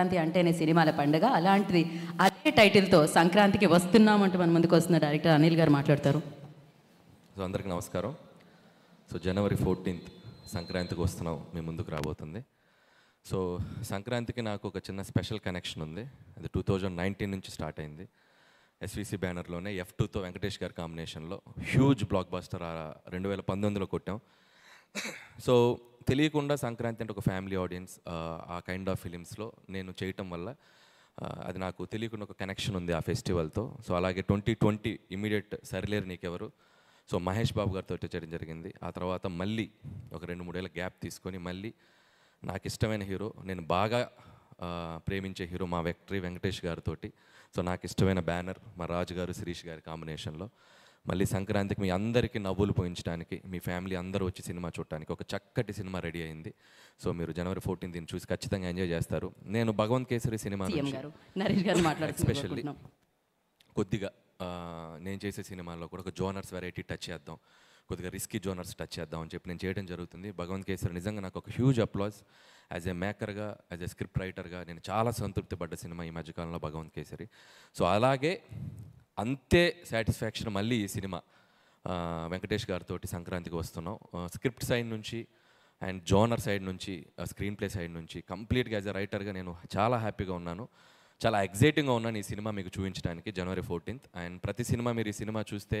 సంక్రాంతి అంటేనే సినిమాల పండుగ అలాంటిది అదే టైటిల్తో సంక్రాంతికి వస్తున్నామంటే మన ముందుకు వస్తున్న డైరెక్టర్ అనిల్ గారు మాట్లాడతారు సో అందరికీ నమస్కారం సో జనవరి ఫోర్టీన్త్ సంక్రాంతికి వస్తున్నాం మీ ముందుకు రాబోతుంది సో సంక్రాంతికి నాకు ఒక చిన్న స్పెషల్ కనెక్షన్ ఉంది అది టూ థౌజండ్ నైన్టీన్ నుంచి స్టార్ట్ అయింది ఎస్విసి బ్యానర్లోనే ఎఫ్ టూతో వెంకటేష్ గారి కాంబినేషన్లో హ్యూజ్ బ్లాక్ బాస్టర్ రెండు వేల పంతొమ్మిదిలో కొట్టాం సో తెలియకుండా సంక్రాంతి అంటే ఒక ఫ్యామిలీ ఆడియన్స్ ఆ కైండ్ ఆఫ్ ఫిలిమ్స్లో నేను చేయటం వల్ల అది నాకు తెలియకుండా ఒక కనెక్షన్ ఉంది ఆ ఫెస్టివల్తో సో అలాగే twenty twenty immediate Sarileru Neekevvaru so Mahesh బాబు గారితో చేయడం జరిగింది ఆ తర్వాత మళ్ళీ ఒక రెండు మూడేళ్ళ గ్యాప్ తీసుకొని మళ్ళీ నాకు ఇష్టమైన హీరో నేను బాగా ప్రేమించే హీరో మా వెక్టరీ వెంకటేష్ గారితోటి సో నాకు ఇష్టమైన బ్యానర్ మా రాజు గారు శిరీష్ గారి కాంబినేషన్లో మళ్ళీ సంక్రాంతికి మీ అందరికీ నవ్వులు పోయించడానికి మీ ఫ్యామిలీ అందరూ వచ్చి సినిమా చూడటానికి ఒక చక్కటి సినిమా రెడీ అయింది సో మీరు జనవరి ఫోర్టీన్ దీన్ని చూసి ఖచ్చితంగా ఎంజాయ్ చేస్తారు నేను భగవంత్ కేసరి సినిమా ఎస్పెషల్లీ కొద్దిగా నేను చేసే సినిమాలో కూడా ఒక జోనర్స్ వెరైటీ టచ్ చేద్దాం కొద్దిగా రిస్కీ జోనర్స్ టచ్ చేద్దాం అని చెప్పి నేను చేయడం జరుగుతుంది భగవంత్ కేసరి నిజంగా నాకు ఒక హ్యూజ్ అప్లాస్ యాజ్ ఏ మేకర్గా యాజ్ ఏ స్క్రిప్ట్ రైటర్గా నేను చాలా సంతృప్తి పడ్డ సినిమా ఈ మధ్యకాలంలో భగవంత్ కేసరి సో అలాగే అంతే సాటిస్ఫాక్షన్ మళ్ళీ ఈ సినిమా వెంకటేష్ గారితో సంక్రాంతికి వస్తున్నాం స్క్రిప్ట్ సైడ్ నుంచి అండ్ జోనర్ సైడ్ నుంచి స్క్రీన్ ప్లే సైడ్ నుంచి కంప్లీట్గా యాజ్ అ రైటర్గా నేను చాలా హ్యాపీగా ఉన్నాను చాలా ఎగ్జైటింగ్గా ఉన్నాను ఈ సినిమా మీకు చూపించడానికి జనవరి ఫోర్టీన్త్ అండ్ ప్రతి సినిమా మీరు ఈ సినిమా చూస్తే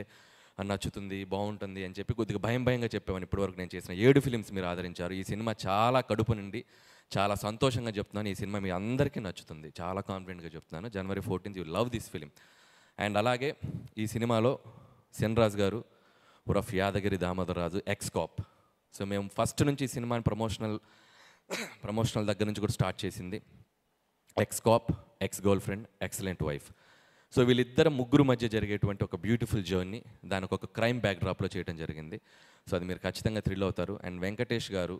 నచ్చుతుంది బాగుంటుంది అని చెప్పి కొద్దిగా భయం భయంగా చెప్పామని ఇప్పటివరకు నేను చేసిన ఏడు ఫిలిమ్స్ మీరు ఆదరించారు ఈ సినిమా చాలా కడుపు నుండి చాలా సంతోషంగా చెప్తున్నాను ఈ సినిమా మీ అందరికీ నచ్చుతుంది చాలా కాన్ఫిడెంట్గా చెప్తున్నాను జనవరి fourteenth you love this film and అలాగే ఈ సినిమాలో సిన్రాజ్ గారు ఉరఫ్ Yadagiri Damodararaju ex cop so మేము ఫస్ట్ నుంచి ఈ సినిమాని ప్రమోషనల్ ప్రమోషనల్ దగ్గర నుంచి కూడా స్టార్ట్ చేసింది ex cop ex girlfriend excellent wife so వీళ్ళిద్దరు ముగ్గురు మధ్య జరిగేటువంటి ఒక బ్యూటిఫుల్ జర్నీ దానికి ఒక క్రైమ్ బ్యాక్డ్రాప్లో చేయడం జరిగింది సో అది మీరు ఖచ్చితంగా థ్రిల్ అవుతారు అండ్ వెంకటేష్ గారు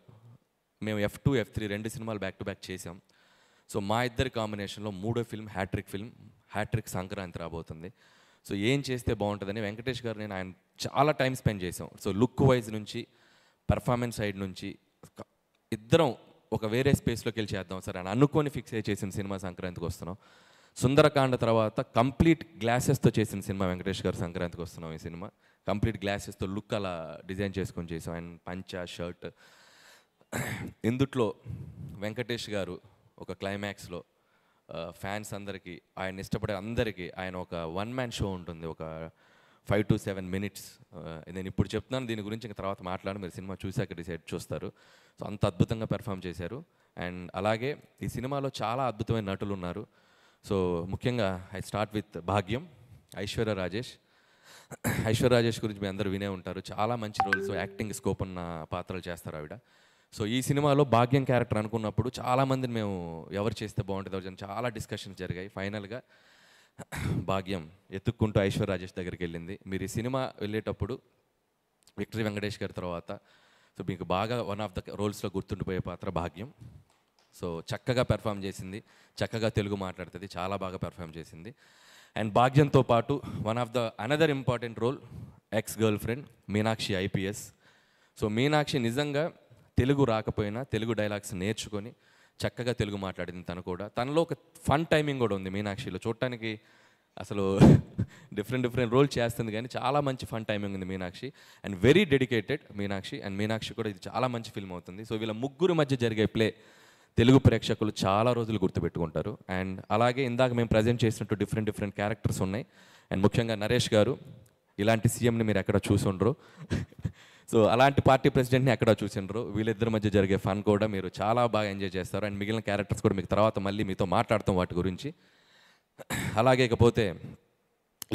మేము ఎఫ్ టూ ఎఫ్ త్రీ రెండు సినిమాలు బ్యాక్ టు బ్యాక్ చేసాం సో మా ఇద్దరి కాంబినేషన్లో మూడో film hattrick film hattrick Sankranti రాబోతుంది సో ఏం చేస్తే బాగుంటుందని వెంకటేష్ గారు నేను ఆయన చాలా టైం స్పెండ్ చేసాం సో లుక్ వైజ్ నుంచి పర్ఫార్మెన్స్ సైడ్ నుంచి ఇద్దరం ఒక వేరే స్పేస్లోకి వెళ్ళి చేద్దాం సార్ అని అనుకొని ఫిక్స్ అయ్యి చేసిన సినిమా సంక్రాంతికి వస్తున్నాం సుందరకాండ తర్వాత కంప్లీట్ గ్లాసెస్తో చేసిన సినిమా వెంకటేష్ గారు సంక్రాంతికి వస్తున్నాం ఈ సినిమా కంప్లీట్ గ్లాసెస్తో లుక్ అలా డిజైన్ చేసుకొని చేసాం అండ్ పంచ షర్ట్ ఇందుట్లో వెంకటేష్ గారు ఒక క్లైమాక్స్లో ఫ్యాన్స్ అందరికీ ఆయన ఇష్టపడే అందరికీ ఆయన ఒక వన్ మ్యాన్ షో ఉంటుంది ఒక ఫైవ్ టు సెవెన్ మినిట్స్ నేను ఇప్పుడు చెప్తున్నాను దీని గురించి ఇంకా తర్వాత మాట్లాడు మీరు సినిమా చూశాక డిసైడ్ చూస్తారు సో అంత అద్భుతంగా పెర్ఫామ్ చేశారు అండ్ అలాగే ఈ సినిమాలో చాలా అద్భుతమైన నటులు ఉన్నారు సో ముఖ్యంగా ఐ స్టార్ట్ విత్ భాగ్యం ఐశ్వర్య రాజేష్ ఐశ్వర్య రాజేష్ గురించి మీ అందరూ వినే ఉంటారు చాలా మంచి రోల్స్ యాక్టింగ్ స్కోప్ ఉన్న పాత్రలు చేస్తారు ఆవిడ సో ఈ సినిమాలో భాగ్యం క్యారెక్టర్ అనుకున్నప్పుడు చాలామందిని మేము ఎవరు చేస్తే బాగుంటుందో చాలా డిస్కషన్స్ జరిగాయి ఫైనల్గా భాగ్యం ఎత్తుక్కుంటూ ఐశ్వర్ రాజేష్ దగ్గరికి వెళ్ళింది మీరు ఈ సినిమా వెళ్ళేటప్పుడు విక్టరీ వెంకటేష్ గారి తర్వాత సో మీకు బాగా వన్ ఆఫ్ ద రోల్స్లో గుర్తుండిపోయే పాత్ర భాగ్యం సో చక్కగా పెర్ఫామ్ చేసింది చక్కగా తెలుగు మాట్లాడుతుంది చాలా బాగా పెర్ఫామ్ చేసింది అండ్ భాగ్యంతో పాటు one of the another important role ex girlfriend Meenakshi IPS so Meenakshi నిజంగా తెలుగు రాకపోయినా తెలుగు డైలాగ్స్ నేర్చుకొని చక్కగా తెలుగు మాట్లాడింది తను కూడా తనలో ఒక ఫన్ టైమింగ్ కూడా ఉంది మీనాక్షిలో చూడటానికి అసలు డిఫరెంట్ డిఫరెంట్ రోల్ చేస్తుంది కానీ చాలా మంచి ఫన్ టైమింగ్ ఉంది Meenakshi and very dedicated Meenakshi and Meenakshi కూడా ఇది చాలా మంచి ఫిల్మ్ అవుతుంది సో వీళ్ళ ముగ్గురు మధ్య జరిగే ప్లే తెలుగు ప్రేక్షకులు చాలా రోజులు గుర్తుపెట్టుకుంటారు అండ్ అలాగే ఇందాక మేము ప్రజెంట్ చేసినట్టు డిఫరెంట్ డిఫరెంట్ క్యారెక్టర్స్ ఉన్నాయి అండ్ ముఖ్యంగా నరేష్ గారు ఇలాంటి సీఎంని మీరు ఎక్కడ చూసి ఉండరు సో అలాంటి పార్టీ ప్రెసిడెంట్ని ఎక్కడ చూసినారు వీళ్ళిద్దరి మధ్య జరిగే ఫన్ కూడా మీరు చాలా బాగా ఎంజాయ్ చేస్తారు అండ్ మిగిలిన క్యారెక్టర్స్ కూడా మీకు తర్వాత మళ్ళీ మీతో మాట్లాడతాం వాటి గురించి అలాగే ఇకపోతే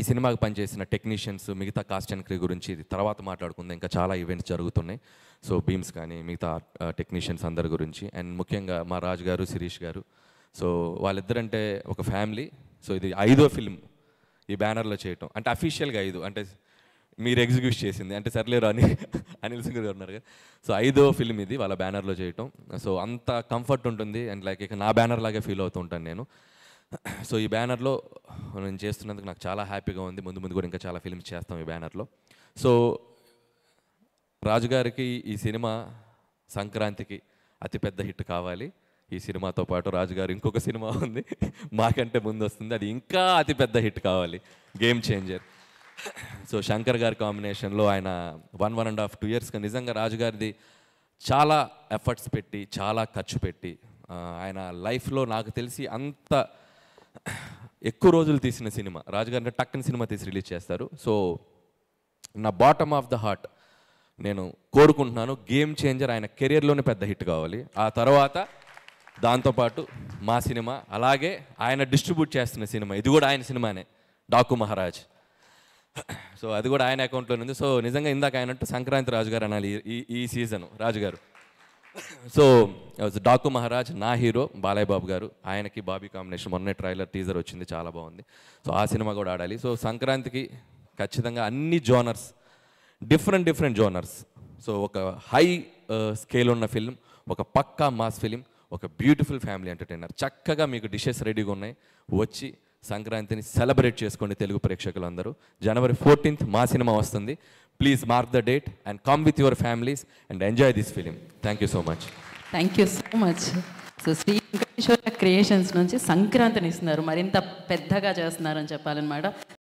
ఈ సినిమాకి పనిచేసిన టెక్నీషియన్స్ మిగతా కాస్ట్ అండ్ క్రీ గురించి తర్వాత మాట్లాడుకుందాం ఇంకా చాలా ఈవెంట్స్ జరుగుతున్నాయి సో బీమ్స్ కానీ మిగతా టెక్నీషియన్స్ అందరి గురించి అండ్ ముఖ్యంగా మా రాజు గారు శిరీష్ గారు సో వాళ్ళిద్దరంటే ఒక ఫ్యామిలీ సో ఇది ఐదో ఫిల్మ్ ఈ బ్యానర్లో చేయటం అంటే అఫీషియల్గా ఐదు అంటే మీరు ఎగ్జిక్యూట్ చేసింది అంటే సర్లేరు అని అనిల్ సింగ్ గారు ఉన్నారు సో ఐదో ఫిల్మ్ ఇది వాళ్ళ బ్యానర్లో చేయటం సో అంత కంఫర్ట్ ఉంటుంది అండ్ లైక్ ఇక నా బ్యానర్ లాగే ఫీల్ అవుతూ ఉంటాను నేను సో ఈ బ్యానర్లో నేను చేస్తున్నందుకు నాకు చాలా హ్యాపీగా ఉంది ముందు ముందు కూడా ఇంకా చాలా ఫిల్మ్స్ చేస్తాం ఈ బ్యానర్లో సో రాజుగారికి ఈ సినిమా సంక్రాంతికి అతిపెద్ద హిట్ కావాలి ఈ సినిమాతో పాటు రాజుగారు ఇంకొక సినిమా ఉంది మాకంటే ముందు వస్తుంది అది ఇంకా అతిపెద్ద హిట్ కావాలి గేమ్ చేంజర్ సో శంకర్ గారి కాంబినేషన్లో ఆయన one one and half two ఇయర్స్గా నిజంగా రాజుగారిది చాలా ఎఫర్ట్స్ పెట్టి చాలా ఖర్చు పెట్టి ఆయన లైఫ్లో నాకు తెలిసి అంత ఎక్కువ రోజులు తీసిన సినిమా రాజుగారిని టక్కని సినిమా తీసి రిలీజ్ చేస్తారు సో నా బాటమ్ ఆఫ్ ద హార్ట్ నేను కోరుకుంటున్నాను గేమ్ చేంజర్ ఆయన కెరియర్లోనే పెద్ద హిట్ కావాలి ఆ తర్వాత దాంతోపాటు మా సినిమా అలాగే ఆయన డిస్ట్రిబ్యూట్ చేస్తున్న సినిమా ఇది కూడా ఆయన సినిమానే డాకు మహారాజ్ సో అది కూడా ఆయన అకౌంట్లో ఉంది సో నిజంగా ఇందాక ఆయనట్టు సంక్రాంతి రాజు గారు అనాలి ఈ ఈ సీజన్ రాజుగారు సో డాకు మహారాజ్ నా హీరో బాలయ్య బాబు గారు ఆయనకి బాబీ కాంబినేషన్ మొన్నే ట్రైలర్ టీజర్ వచ్చింది చాలా బాగుంది సో ఆ సినిమా కూడా ఆడాలి సో సంక్రాంతికి ఖచ్చితంగా అన్ని genres different different genres so ఒక హై స్కేల్ ఉన్న ఫిల్మ్ ఒక పక్కా మాస్ ఫిలిం ఒక బ్యూటిఫుల్ ఫ్యామిలీ ఎంటర్టైనర్ చక్కగా మీకు డిషెస్ రెడీగా ఉన్నాయి వచ్చి సంక్రాంతిని సెలబ్రేట్ చేసుకోండి తెలుగు ప్రేక్షకులందరూ జనవరి ఫోర్టీన్త్ మా సినిమా వస్తుంది please mark the date and come with your families and enjoy this film thank you so much thank you so much so Shri Venkateswara Creations నుంచి సంక్రాంతిని ఇస్తున్నారు మరింత పెద్దగా చేస్తున్నారని చెప్పాలన్నమాట